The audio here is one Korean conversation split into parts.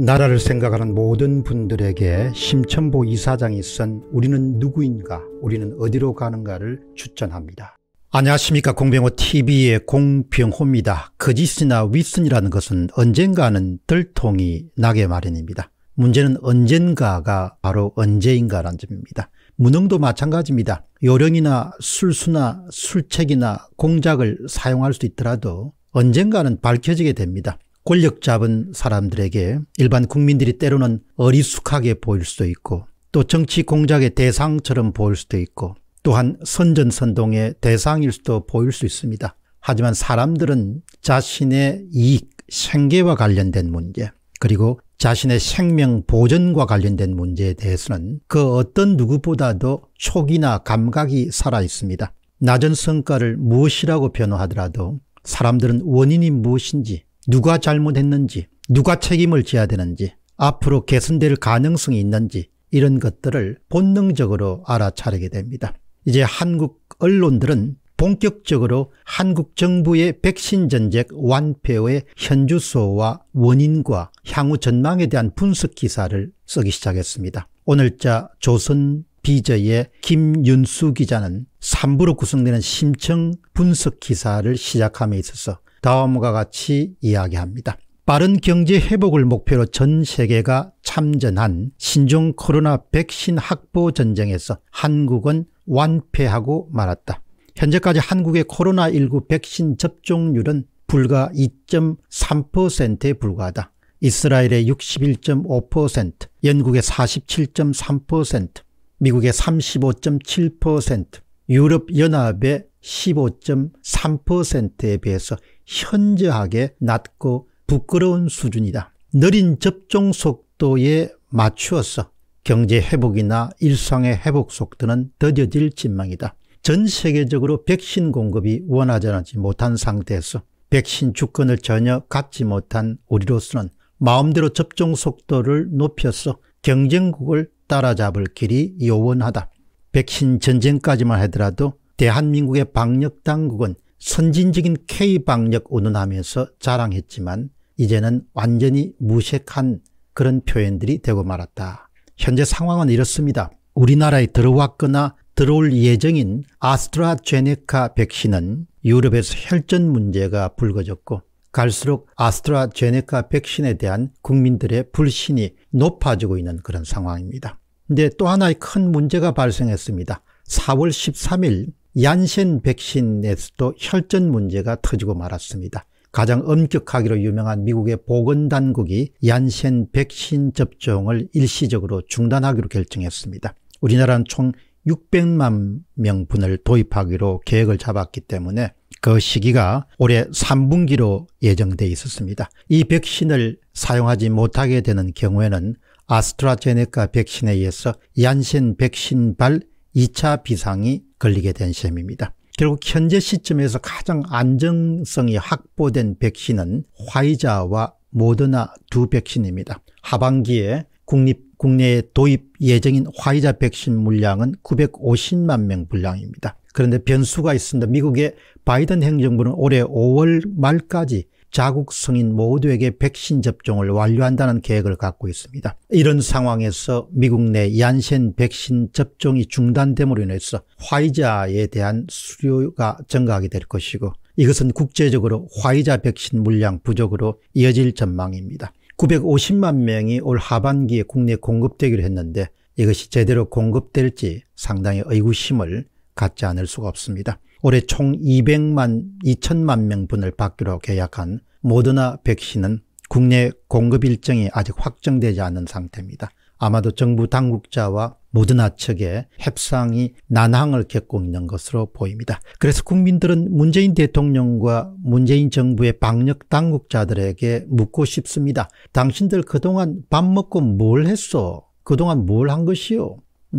나라를 생각하는 모든 분들에게 심천보 이사장이 쓴 우리는 누구인가 우리는 어디로 가는가를 추천합니다. 안녕하십니까 공병호TV의 공병호입니다. 거짓이나 윗선이라는 것은 언젠가는 들통이 나게 마련입니다. 문제는 언젠가가 바로 언제인가란 점입니다. 무능도 마찬가지입니다. 요령이나 술수나 술책이나 공작을 사용할 수 있더라도 언젠가는 밝혀지게 됩니다. 권력 잡은 사람들에게 일반 국민들이 때로는 어리숙하게 보일 수도 있고 또 정치 공작의 대상처럼 보일 수도 있고 또한 선전선동의 대상일 수도 보일 수 있습니다. 하지만 사람들은 자신의 이익, 생계와 관련된 문제 그리고 자신의 생명 보전과 관련된 문제에 대해서는 그 어떤 누구보다도 촉이나 감각이 살아 있습니다. 낮은 성과를 무엇이라고 변호하더라도 사람들은 원인이 무엇인지 누가 잘못했는지 누가 책임을 져야 되는지 앞으로 개선될 가능성이 있는지 이런 것들을 본능적으로 알아차리게 됩니다. 이제 한국 언론들은 본격적으로 한국 정부의 백신 전쟁 완패의 현주소와 원인과 향후 전망에 대한 분석 기사를 쓰기 시작했습니다. 오늘자 조선 비저의 김윤수 기자는 3부로 구성되는 심층 분석 기사를 시작함에 있어서 다음과 같이 이야기합니다. 빠른 경제 회복을 목표로 전 세계가 참전한 신종 코로나 백신 확보 전쟁에서 한국은 완패하고 말았다. 현재까지 한국의 코로나19 백신 접종률은 불과 2.3%에 불과하다. 이스라엘의 61.5%, 영국의 47.3%, 미국의 35.7%, 유럽연합의 15.3%에 비해서 현저하게 낮고 부끄러운 수준이다. 느린 접종 속도에 맞추어서 경제 회복이나 일상의 회복 속도는 더뎌질 전망이다. 전 세계적으로 백신 공급이 원하지 못한 상태에서 백신 주권을 전혀 갖지 못한 우리로서는 마음대로 접종 속도를 높여서 경쟁국을 따라잡을 길이 요원하다. 백신 전쟁까지만 하더라도 대한민국의 방역 당국은 선진적인 K방역 운운하면서 자랑했지만 이제는 완전히 무색한 그런 표현들이 되고 말았다. 현재 상황은 이렇습니다. 우리나라에 들어왔거나 들어올 예정인 아스트라제네카 백신은 유럽에서 혈전 문제가 불거졌고 갈수록 아스트라제네카 백신에 대한 국민들의 불신이 높아지고 있는 그런 상황입니다. 근데 또 하나의 큰 문제가 발생했습니다. 4월 13일 얀센 백신에서도 혈전 문제가 터지고 말았습니다. 가장 엄격하기로 유명한 미국의 보건당국이 얀센 백신 접종을 일시적으로 중단하기로 결정했습니다. 우리나라는 총 600만 명분을 도입하기로 계획을 잡았기 때문에 그 시기가 올해 3분기로 예정되어 있었습니다. 이 백신을 사용하지 못하게 되는 경우에는 아스트라제네카 백신에 의해서 얀센 백신발 2차 비상이 걸리게 된 셈입니다. 결국 현재 시점에서 가장 안정성이 확보된 백신은 화이자와 모더나 두 백신입니다. 하반기에 국립 국내에 도입 예정인 화이자 백신 물량은 950만 명 분량입니다. 그런데 변수가 있습니다. 미국의 바이든 행정부는 올해 5월 말까지 자국 성인 모두에게 백신 접종을 완료한다는 계획을 갖고 있습니다. 이런 상황에서 미국 내 얀센 백신 접종이 중단됨으로 인해서 화이자에 대한 수요가 증가하게 될 것이고 이것은 국제적으로 화이자 백신 물량 부족으로 이어질 전망입니다. 950만 명이 올 하반기에 국내 에 공급되기로 했는데 이것이 제대로 공급될지 상당히 의구심을 갖지 않을 수가 없습니다. 올해 총 200만 2천만 명분을 받기로 계약한 모더나 백신은 국내 공급 일정이 아직 확정되지 않은 상태입니다. 아마도 정부 당국자와 모더나 측의 협상이 난항을 겪고 있는 것으로 보입니다. 그래서 국민들은 문재인 대통령과 문재인 정부의 방역 당국자들에게 묻고 싶습니다. 당신들 그동안 밥 먹고 뭘 했어? 그동안 뭘 한 것이요?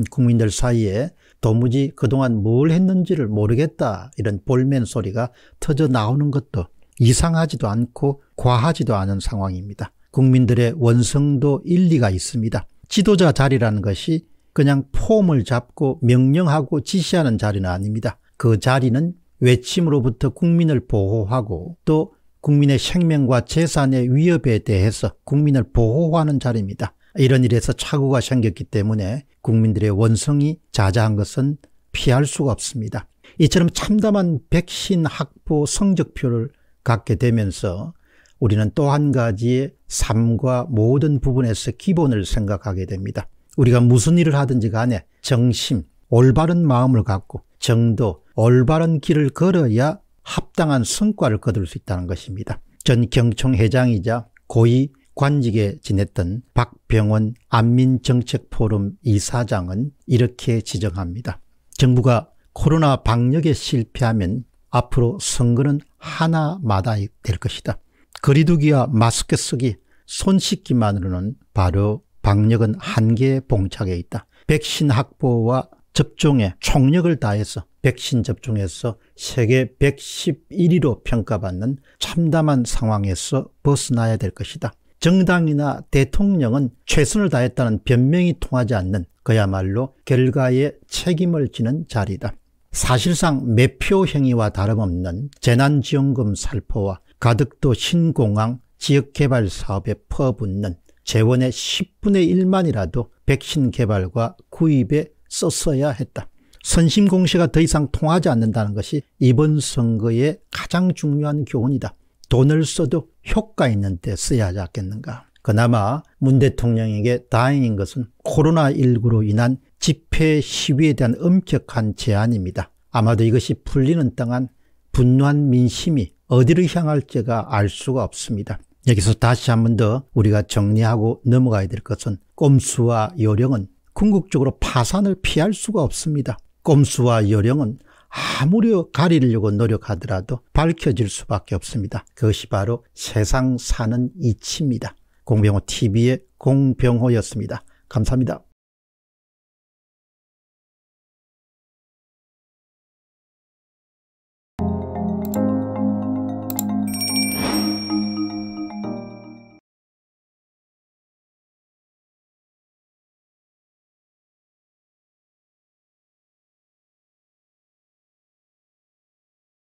국민들 사이에 도무지 그동안 뭘 했는지를 모르겠다 이런 볼멘 소리가 터져 나오는 것도 이상하지도 않고 과하지도 않은 상황입니다. 국민들의 원성도 일리가 있습니다. 지도자 자리라는 것이 그냥 폼을 잡고 명령하고 지시하는 자리는 아닙니다. 그 자리는 외침으로부터 국민을 보호하고 또 국민의 생명과 재산의 위협에 대해서 국민을 보호하는 자리입니다. 이런 일에서 착오가 생겼기 때문에 국민들의 원성이 자자한 것은 피할 수가 없습니다. 이처럼 참담한 백신 확보 성적표를 갖게 되면서 우리는 또 한 가지의 삶과 모든 부분에서 기본을 생각하게 됩니다. 우리가 무슨 일을 하든지 간에 정심, 올바른 마음을 갖고 정도, 올바른 길을 걸어야 합당한 성과를 거둘 수 있다는 것입니다. 전 경총 회장이자 고위 관직에 지냈던 박병원 안민정책포럼 이사장은 이렇게 지적합니다. 정부가 코로나 방역에 실패하면 앞으로 선거는 하나마다 될 것이다. 거리두기와 마스크 쓰기, 손 씻기만으로는 바로 방역은 한계에 봉착해 있다. 백신 확보와 접종에 총력을 다해서 백신 접종에서 세계 111위로 평가받는 참담한 상황에서 벗어나야 될 것이다. 정당이나 대통령은 최선을 다했다는 변명이 통하지 않는 그야말로 결과에 책임을 지는 자리다. 사실상 매표 행위와 다름없는 재난지원금 살포와 가득도 신공항 지역개발 사업에 퍼붓는 재원의 10분의 1만이라도 백신 개발과 구입에 썼어야 했다. 선심공시가 더 이상 통하지 않는다는 것이 이번 선거의 가장 중요한 교훈이다. 돈을 써도 효과 있는 데 써야 하지 않겠는가. 그나마 문 대통령에게 다행인 것은 코로나19로 인한 집회 시위에 대한 엄격한 제한입니다. 아마도 이것이 풀리는 동안 분노한 민심이 어디를 향할지가 알 수가 없습니다. 여기서 다시 한 번 더 우리가 정리하고 넘어가야 될 것은 꼼수와 요령은 궁극적으로 파산을 피할 수가 없습니다. 꼼수와 요령은 아무리 가리려고 노력하더라도 밝혀질 수밖에 없습니다. 그것이 바로 세상 사는 이치입니다. 공병호 TV의 공병호였습니다. 감사합니다.